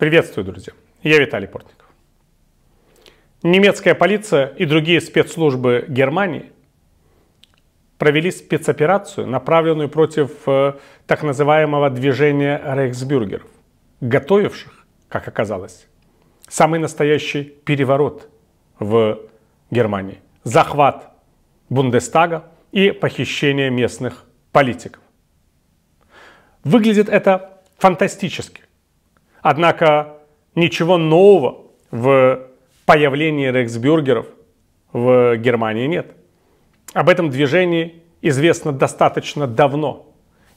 Приветствую, друзья. Я Виталий Портников. Немецкая полиция и другие спецслужбы Германии провели спецоперацию, направленную против э, так называемого движения рейхсбюргеров, готовивших, как оказалось, самый настоящий переворот в Германии. Захват Бундестага и похищение местных политиков. Выглядит это фантастически. Однако ничего нового в появлении рейхсбюргеров в Германии нет. Об этом движении известно достаточно давно.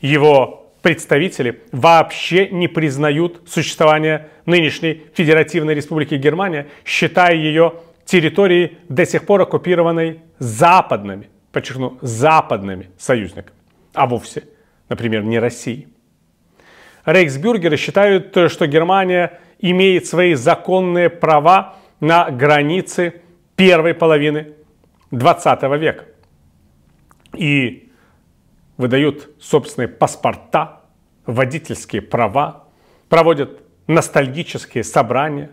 Его представители вообще не признают существование нынешней Федеративной Республики Германия, считая ее территорией до сих пор оккупированной западными, подчеркну, западными союзниками, а вовсе, например, не Россией. Рейхсбюргеры считают, э, что Германия имеет свои законные права на границы первой половины 20 века. И выдают собственные паспорта, водительские права, проводят ностальгические собрания.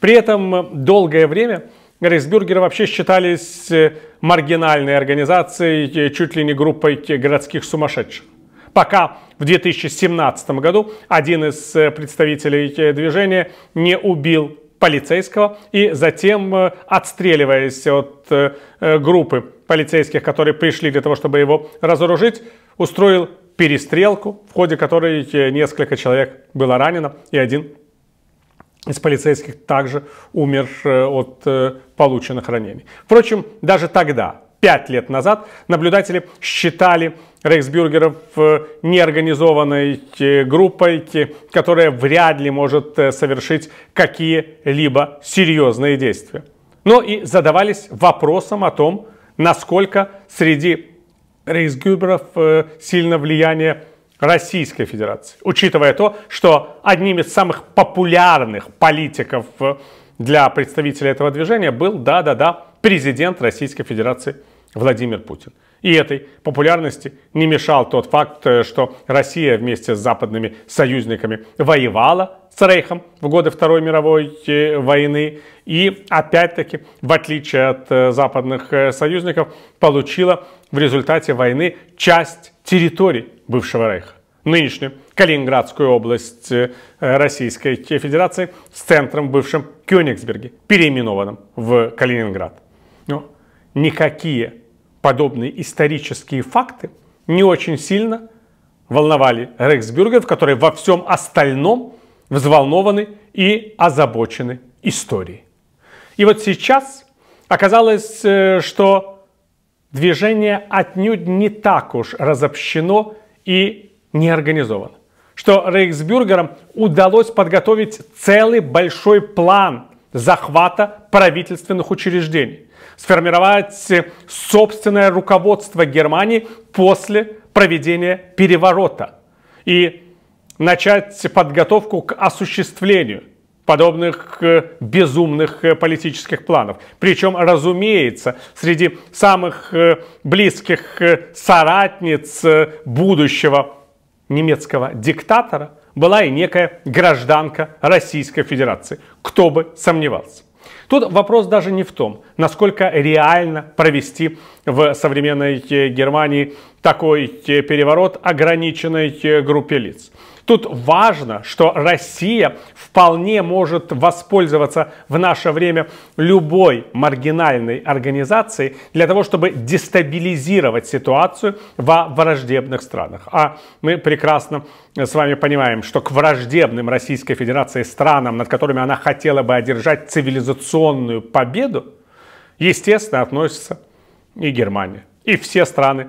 При этом э, долгое время Рейхсбюргеры вообще считались э, маргинальной организацией, чуть ли не группой городских сумасшедших пока в 2017 году один из э, представителей э, движения не убил полицейского и затем, э, отстреливаясь от группы полицейских, которые пришли для того, чтобы его разоружить, устроил перестрелку, в ходе которой несколько человек было ранено и один из полицейских также умер от полученных ранений. Впрочем, даже тогда пять лет назад наблюдатели считали рейхсбюргеров э, неорганизованной э, группой, которая вряд ли может э, совершить какие-либо серьезные действия. Но и задавались вопросом о том, насколько среди рейхсбюргеров сильно влияние Российской Федерации, учитывая то, что одним из самых популярных политиков для представителей этого движения был, да-да-да, президент Российской Федерации Владимир Путин. И этой популярности не мешал тот факт, э, что Россия вместе с западными союзниками воевала с Рейхом в годы Второй мировой э, войны и, опять-таки, в отличие от э, западных союзников, получила в результате войны часть территорий бывшего Рейха. Нынешнюю Калининградскую область Российской Федерации с центром бывшим Кёнигсберге, переименованным в Калининград. Но никакие подобные исторические факты не очень сильно волновали Рейхсбюргеров, которые во всем остальном взволнованы и озабочены историей. И вот сейчас оказалось, э, что движение отнюдь не так уж разобщено и не организовано. Что Рейхсбюргерам удалось подготовить целый большой план захвата правительственных учреждений, сформировать собственное руководство Германии после проведения переворота и начать подготовку к осуществлению подобных э, безумных э, политических планов. Причем, разумеется, среди самых э, близких соратниц будущего немецкого диктатора – была и некая гражданка Российской Федерации. Кто бы сомневался. Тут вопрос даже не в том, насколько реально провести в современной э, Германии такой э, переворот ограниченной э, группе лиц. Тут важно, что Россия вполне может воспользоваться в наше время любой маргинальной организацией для того, чтобы дестабилизировать ситуацию во враждебных странах. А мы прекрасно с вами понимаем, что к враждебным Российской Федерации странам, над которыми она хотела бы одержать цивилизационную санкционную победу, естественно, относится и Германия, и все страны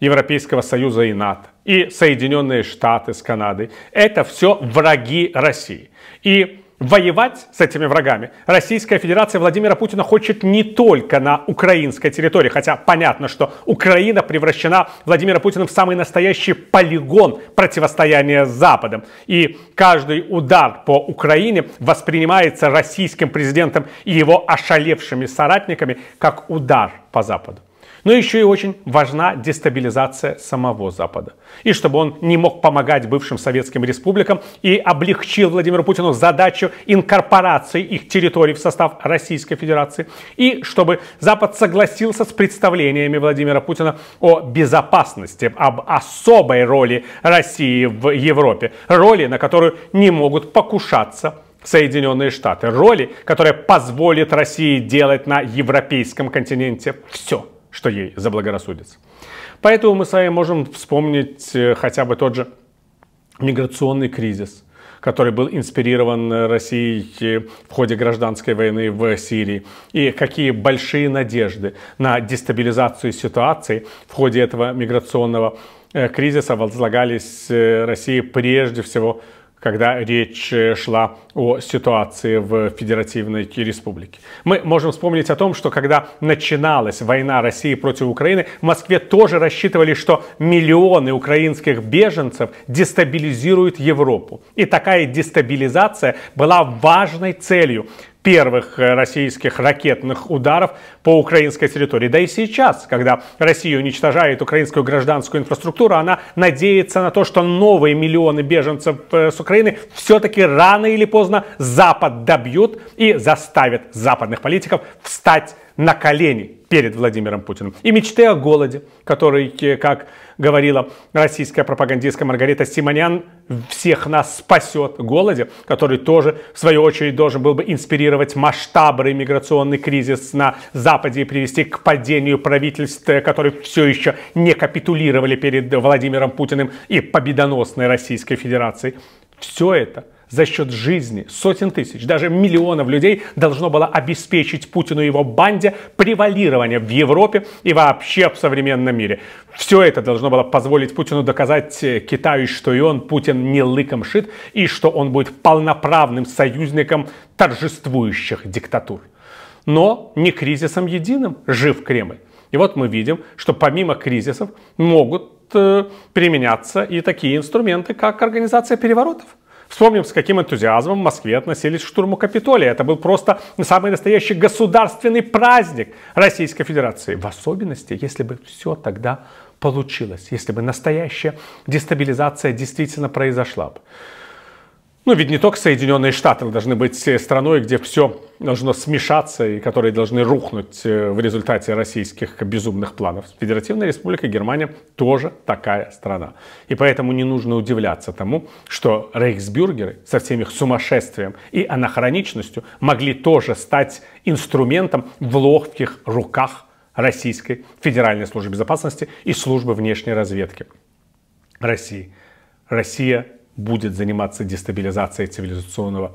Европейского Союза и НАТО, и Соединенные Штаты с Канадой. Это все враги России. И воевать с этими врагами Российская Федерация Владимира Путина хочет не только на украинской территории, хотя понятно, что Украина превращена Владимиром Путиным в самый настоящий полигон противостояния с Западом. И каждый удар по Украине воспринимается российским президентом и его ошалевшими соратниками как удар по Западу. Но еще и очень важна дестабилизация самого Запада. И чтобы он не мог помогать бывшим советским республикам и облегчил Владимиру Путину задачу инкорпорации их территорий в состав Российской Федерации. И чтобы Запад согласился с представлениями Владимира Путина о безопасности, об особой роли России в Европе. Роли, на которую не могут покушаться Соединенные Штаты. Роли, которая позволит России делать на европейском континенте все что ей заблагорассудится. Поэтому мы с вами можем вспомнить э, хотя бы тот же миграционный кризис, который был инспирирован Россией э, в ходе гражданской войны в Сирии, и какие большие надежды на дестабилизацию ситуации в ходе этого миграционного э, кризиса возлагались России прежде всего когда речь шла о ситуации в Федеративной Республике. Мы можем вспомнить о том, что когда начиналась война России против Украины, в Москве тоже рассчитывали, что миллионы украинских беженцев дестабилизируют Европу. И такая дестабилизация была важной целью первых э, российских ракетных ударов по украинской территории. Да и сейчас, когда Россия уничтожает украинскую гражданскую инфраструктуру, она надеется на то, что новые миллионы беженцев э, с Украины все-таки рано или поздно Запад добьют и заставит западных политиков встать на колени перед Владимиром Путиным. И мечты о голоде, который, э, как говорила российская пропагандистка Маргарита Симонян, всех нас спасет. Голоде, который тоже, в свою очередь, должен был бы инспирировать масштабный миграционный кризис на Западе и привести к падению правительств, э, которые все еще не капитулировали перед Владимиром Путиным и победоносной Российской Федерацией. Все это – за счет жизни сотен тысяч, даже миллионов людей должно было обеспечить Путину и его банде превалирование в Европе и вообще в современном мире. Все это должно было позволить Путину доказать э, Китаю, что и он, Путин, не лыком шит, и что он будет полноправным союзником торжествующих диктатур. Но не кризисом единым жив Кремль. И вот мы видим, что помимо кризисов могут э, применяться и такие инструменты, как организация переворотов. Вспомним, с каким энтузиазмом в Москве относились к штурму Капитолия. Это был просто самый настоящий государственный праздник Российской Федерации. В особенности, если бы все тогда получилось, если бы настоящая дестабилизация действительно произошла бы. Ну, ведь не только Соединенные Штаты должны быть э, страной, где все должно смешаться и которые должны рухнуть э, в результате российских безумных планов. Федеративная Республика Германия тоже такая страна. И поэтому не нужно удивляться тому, что рейхсбюргеры со всем их сумасшествием и анахроничностью могли тоже стать инструментом в ловких руках Российской Федеральной службы безопасности и службы внешней разведки России. Россия будет заниматься дестабилизацией цивилизационного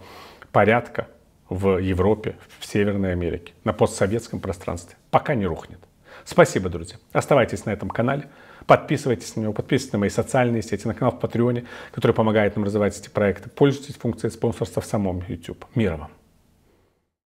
порядка в Европе, в Северной Америке, на постсоветском пространстве, пока не рухнет. Спасибо, друзья. Оставайтесь на этом канале. Подписывайтесь на него, подписывайтесь на мои социальные сети, на канал в Патреоне, который помогает нам развивать эти проекты. Пользуйтесь функцией спонсорства в самом YouTube. Мира вам!